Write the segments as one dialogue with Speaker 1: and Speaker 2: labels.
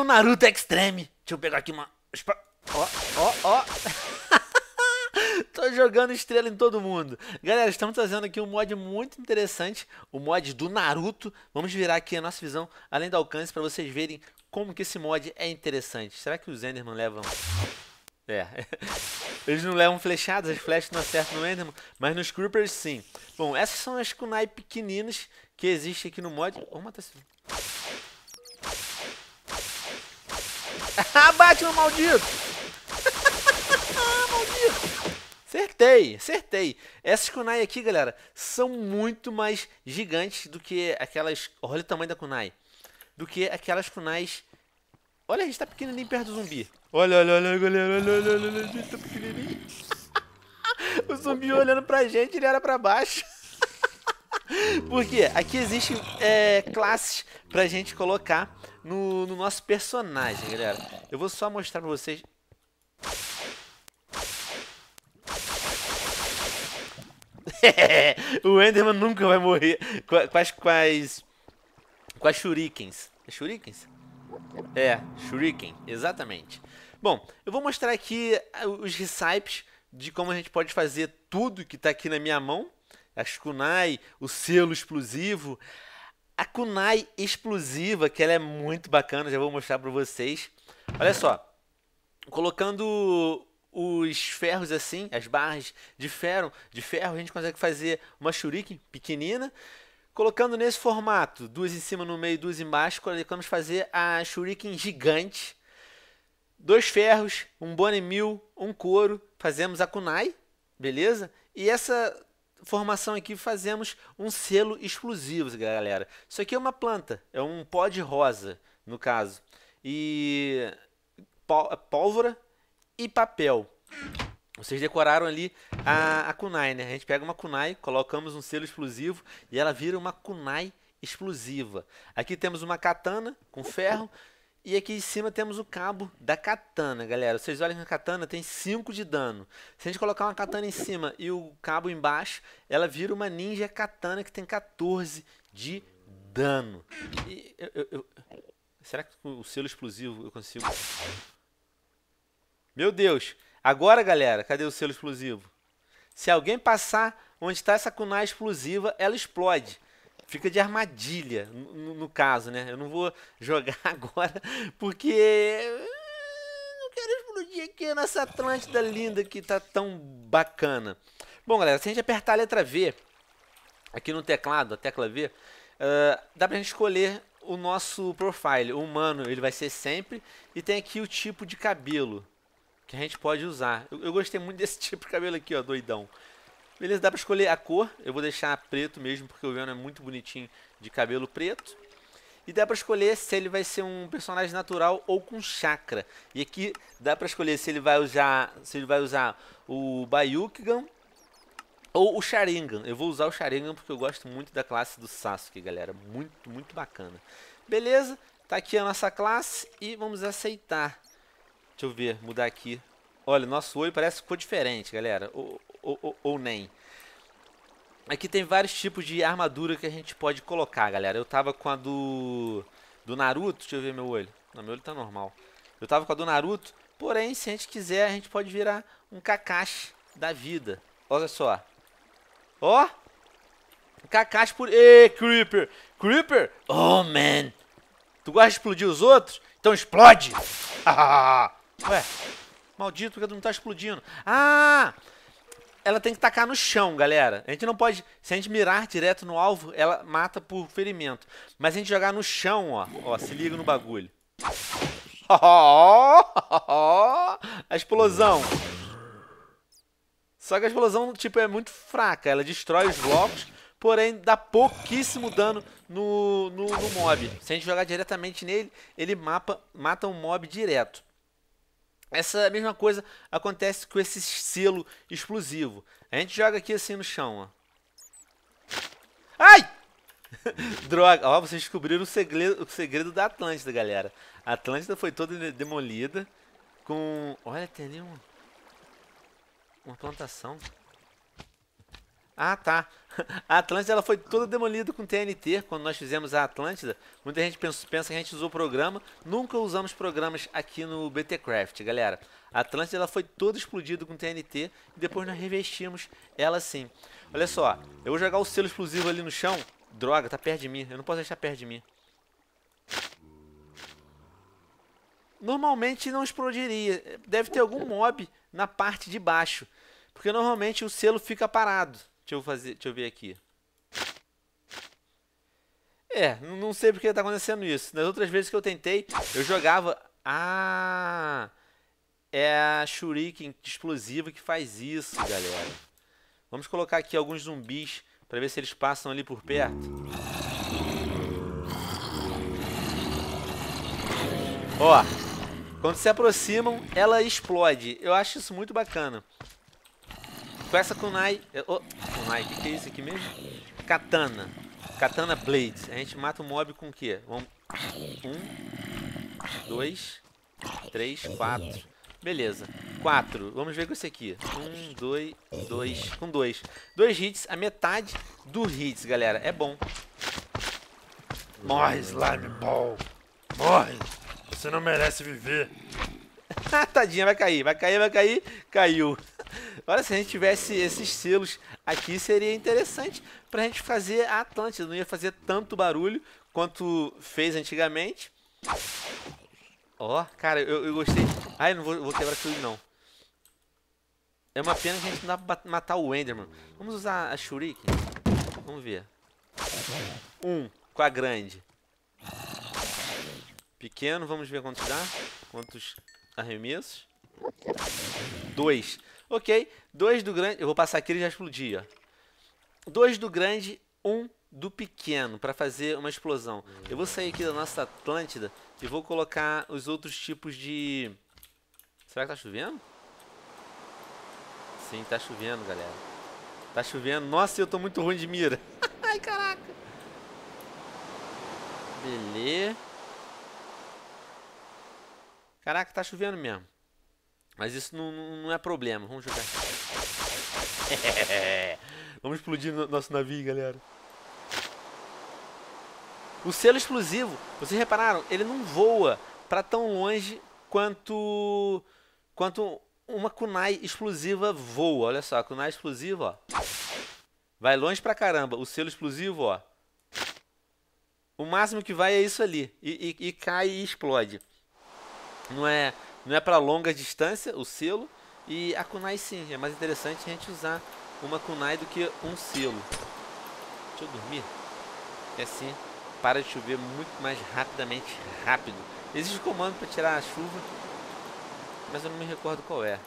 Speaker 1: o Naruto Extreme. Deixa eu pegar aqui uma... Ó, ó, ó. Tô jogando estrela em todo mundo. Galera, estamos trazendo aqui um mod muito interessante, o mod do Naruto. Vamos virar aqui a nossa visão, além do alcance, para vocês verem como que esse mod é interessante. Será que os Enderman levam... É, eles não levam flechadas, as flechas não acertam no Enderman, mas nos Creepers sim. Bom, essas são as kunai pequeninas que existem aqui no mod. Vamos matar esse... ah, Batman maldito! maldito! Acertei, acertei. Essas kunai aqui, galera, são muito mais gigantes do que aquelas... Olha o tamanho da kunai. Do que aquelas kunais... Olha, a gente tá pequenininho perto do zumbi. Olha, olha, olha, galera, olha, olha, olha, olha, a gente tá pequenininho. o zumbi olhando pra gente, ele era pra baixo. Porque aqui existem é, classes pra gente colocar no, no, nosso personagem, galera. Eu vou só mostrar pra vocês. o Enderman nunca vai morrer com as, com as, com as shurikens. É shurikens? É, shuriken, exatamente. Bom, eu vou mostrar aqui ah, os recipes de como a gente pode fazer tudo que está aqui na minha mão as kunai, o selo explosivo. A kunai explosiva, que ela é muito bacana, já vou mostrar para vocês. Olha só, colocando os ferros assim, as barras de ferro, de ferro, a gente consegue fazer uma shuriken pequenina. Colocando nesse formato, duas em cima no meio, duas embaixo, colocamos fazer a shuriken gigante. Dois ferros, um mil um couro, fazemos a kunai, beleza? E essa formação aqui fazemos um selo exclusivo, galera. Isso aqui é uma planta, é um pó de rosa, no caso. E pólvora e papel. Vocês decoraram ali a, a kunai, né? A gente pega uma kunai, colocamos um selo explosivo e ela vira uma kunai explosiva. Aqui temos uma katana com ferro e aqui em cima temos o cabo da katana, galera. Vocês olham que a katana tem 5 de dano. Se a gente colocar uma katana em cima e o cabo embaixo, ela vira uma ninja katana que tem 14 de dano. E eu, eu, eu... Será que com o selo explosivo eu consigo... Meu Deus! Agora, galera, cadê o selo explosivo? Se alguém passar onde está essa kunai explosiva, ela explode fica de armadilha, no, no caso, né? Eu não vou jogar agora, porque não quero explodir aqui a nossa Atlântida linda que tá tão bacana. Bom, galera, se a gente apertar a letra V aqui no teclado, a tecla V, uh, dá pra gente escolher o nosso profile. O humano ele vai ser sempre e tem aqui o tipo de cabelo que a gente pode usar. Eu, eu gostei muito desse tipo de cabelo aqui, ó, doidão. Beleza, dá pra escolher a cor. Eu vou deixar preto mesmo, porque o Venom é muito bonitinho de cabelo preto. E dá pra escolher se ele vai ser um personagem natural ou com chakra. E aqui dá pra escolher se ele vai usar, se ele vai usar o Bayukigan ou o Sharingan. Eu vou usar o Sharingan porque eu gosto muito da classe do Sasuke, galera. Muito, muito bacana. Beleza, tá aqui a nossa classe e vamos aceitar. Deixa eu ver, mudar aqui. Olha, nosso olho parece que ficou diferente, galera ou, ou, nem. Aqui tem vários tipos de armadura que a gente pode colocar, galera. Eu tava com a do do Naruto, deixa eu ver meu olho. Não, meu olho tá normal. Eu tava com a do Naruto, porém, se a gente quiser, a gente pode virar um Kakashi da vida. Olha só. Ó! Kakashi por... Ê, Creeper! Creeper! Oh, man! Tu gosta de explodir os outros? Então explode! Ué, maldito, porque tu não tá explodindo. Ah! ela tem que tacar no chão, galera. A gente não pode. Se a gente mirar direto no alvo, ela mata por ferimento. Mas se a gente jogar no chão, ó. Ó, se liga no bagulho. a explosão. Só que a explosão, tipo, é muito fraca. Ela destrói os blocos, porém dá pouquíssimo dano no, no, no mob. Se a gente jogar diretamente nele, ele mapa, mata um mob direto. Essa mesma coisa acontece com esse selo explosivo. A gente joga aqui assim no chão, ó. Ai! Droga, ó, vocês descobriram o segredo, o segredo da Atlântida, galera. A Atlântida foi toda demolida com... Olha, tem ali uma plantação. Ah, tá. A Atlântida ela foi toda demolida com TNT quando nós fizemos a Atlântida. Muita gente pensa, pensa que a gente usou programa. Nunca usamos programas aqui no BT Craft, galera. A Atlântida ela foi toda explodida com TNT e depois nós revestimos ela sim. Olha só, eu vou jogar o selo explosivo ali no chão. Droga, tá perto de mim. Eu não posso deixar perto de mim. Normalmente não explodiria. Deve ter algum mob na parte de baixo. Porque normalmente o selo fica parado. Deixa eu fazer, deixa eu ver aqui. É, não sei porque tá acontecendo isso. Nas outras vezes que eu tentei, eu jogava. Ah! É a Shuriken explosiva que faz isso, galera. Vamos colocar aqui alguns zumbis para ver se eles passam ali por perto. Ó, quando se aproximam, ela explode. Eu acho isso muito bacana. Com essa kunai... Oh, eh, kunai, o que, que é isso aqui mesmo? Katana. Katana Blades. A gente mata o mob com o quê? Vamos... Um, dois, três, quatro. Beleza. Quatro. Vamos ver com esse aqui. Um, dois, dois. Com dois. Dois hits. A metade do hits, galera. É bom. Morre, Slime Ball. Morre. Você não merece viver. Tadinha, vai cair. Vai cair, vai cair. Caiu. Olha, se a gente tivesse esses selos aqui, seria interessante pra gente fazer a Atlântida. Não ia fazer tanto barulho quanto fez antigamente. Ó, oh, cara, eu, eu gostei. Ai, não vou, vou quebrar tudo não. É uma pena que a gente não dá pra matar o Enderman. Vamos usar a Shuriken? Vamos ver. Um, com a grande. Pequeno, vamos ver quantos dá. Quantos arremessos. Dois. Ok, dois do grande. Eu vou passar aqui ele já explodia. Dois do grande, um do pequeno para fazer uma explosão. Eu vou sair aqui da nossa Atlântida e vou colocar os outros tipos de. Será que tá chovendo? Sim, tá chovendo, galera. Tá chovendo. Nossa, eu tô muito ruim de mira. Ai, caraca. Beleza. Caraca, tá chovendo mesmo. Mas isso não, não é problema. Vamos jogar. Vamos explodir nosso navio, galera. O selo explosivo, vocês repararam, ele não voa para tão longe quanto quanto uma kunai explosiva voa. Olha só, a kunai explosiva, ó. Vai longe pra caramba. O selo explosivo, ó. O máximo que vai é isso ali. E, e, e cai e explode. Não é não é para longa distância o selo. E a kunai sim, é mais interessante a gente usar uma kunai do que um selo. Deixa eu dormir. E é assim para de chover muito mais rapidamente, rápido. Existe comando para tirar a chuva, mas eu não me recordo qual é.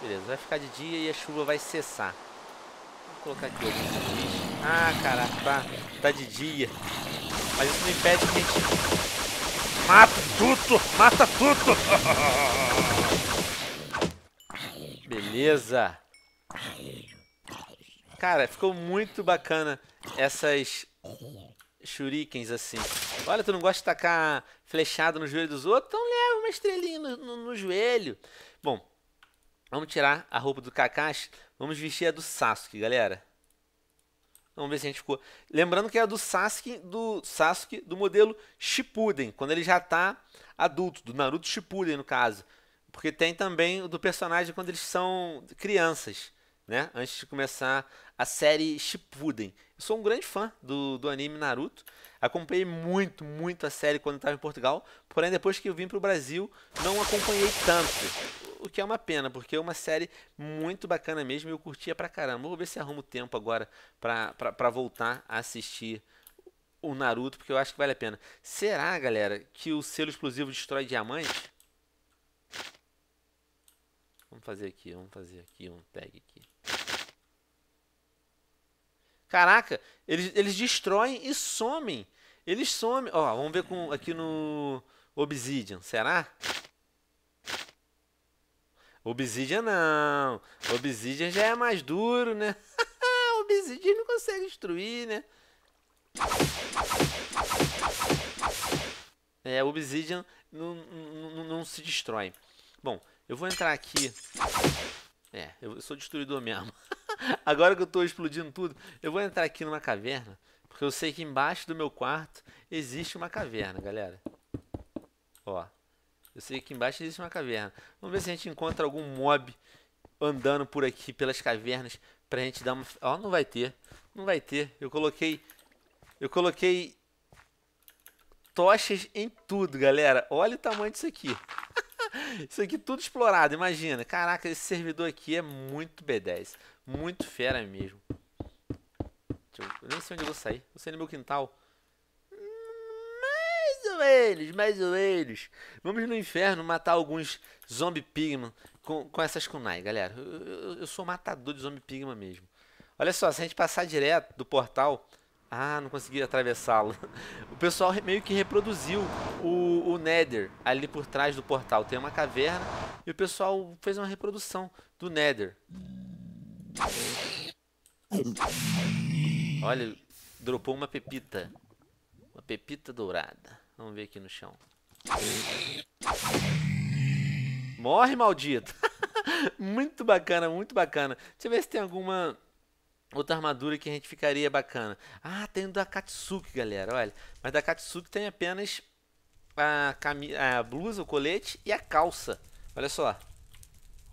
Speaker 1: Beleza, vai ficar de dia e a chuva vai cessar. Vou colocar aqui alguns Ah, caraca, tá, tá de dia. Mas isso não impede que a gente Mata tudo, mata tudo. Beleza. Cara, ficou muito bacana essas shurikens assim. Olha, tu não gosta de tacar flechada no joelho dos outros? Então leva uma estrelinha no, no, no joelho. Bom, vamos tirar a roupa do Kakashi. Vamos vestir a do Sasuke, galera. Vamos ver se a gente ficou. Lembrando que é do Sasuke, do Sasuke do modelo Shippuden, quando ele já está adulto, do Naruto Shippuden no caso, porque tem também o do personagem quando eles são crianças, né? Antes de começar a série Shippuden. Eu sou um grande fã do, do anime Naruto. Acompanhei muito, muito a série quando estava em Portugal, porém depois que eu vim para o Brasil, não acompanhei tanto o que é uma pena, porque é uma série muito bacana mesmo e eu curtia pra caramba. Vou ver se arrumo tempo agora pra, pra, pra voltar a assistir o Naruto, porque eu acho que vale a pena. Será, galera, que o selo explosivo destrói diamante? Vamos fazer aqui, vamos fazer aqui um tag aqui. Caraca, eles, eles destroem e somem. Eles somem. Ó, vamos ver com, aqui no Obsidian, será? Será? Obsidian não. Obsidian já é mais duro, né? Obsidian não consegue destruir, né? É, Obsidian não, não, não se destrói. Bom, eu vou entrar aqui. É, eu sou destruidor mesmo. Agora que eu estou explodindo tudo, eu vou entrar aqui numa caverna. Porque eu sei que embaixo do meu quarto existe uma caverna, galera. Ó. Eu sei que embaixo existe uma caverna. Vamos ver se a gente encontra algum mob andando por aqui, pelas cavernas, pra gente dar uma... Ó, oh, não vai ter. Não vai ter. Eu coloquei... Eu coloquei... Tochas em tudo, galera. Olha o tamanho disso aqui. Isso aqui tudo explorado, imagina. Caraca, esse servidor aqui é muito B10. Muito fera mesmo. Eu nem sei onde eu vou sair. Vou sair no meu quintal ou menos, mais ou menos. Vamos no inferno matar alguns zombie pigman com, com essas kunai, galera. Eu, eu, eu sou matador de zombie pigman mesmo. Olha só, se a gente passar direto do portal... Ah, não consegui atravessá-lo. O pessoal meio que reproduziu o, o Nether ali por trás do portal. Tem uma caverna e o pessoal fez uma reprodução do Nether. Olha, dropou uma pepita. Uma pepita dourada. Vamos ver aqui no chão. Morre, maldito! muito bacana, muito bacana. Deixa eu ver se tem alguma outra armadura que a gente ficaria bacana. Ah, tem da Katsuki, galera, olha. Mas da Katsuki tem apenas a, cami a blusa, o colete e a calça. Olha só.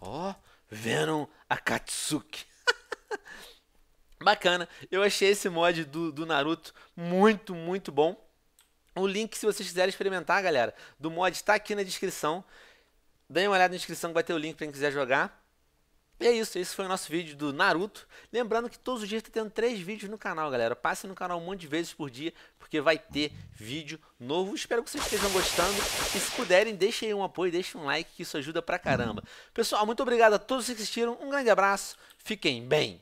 Speaker 1: Ó, oh, Venom Akatsuki. bacana. Eu achei esse mod do, do Naruto muito, muito bom. O link, se vocês quiserem experimentar, galera, do mod está aqui na descrição. Dêem uma olhada na descrição que vai ter o link para quem quiser jogar. E é isso, esse foi o nosso vídeo do Naruto. Lembrando que todos os dias está tendo três vídeos no canal, galera. Passe no canal um monte de vezes por dia, porque vai ter vídeo novo. Espero que vocês estejam gostando. E se puderem, deixem um apoio, deixem um like, que isso ajuda pra caramba. Pessoal, muito obrigado a todos que assistiram. Um grande abraço, fiquem bem.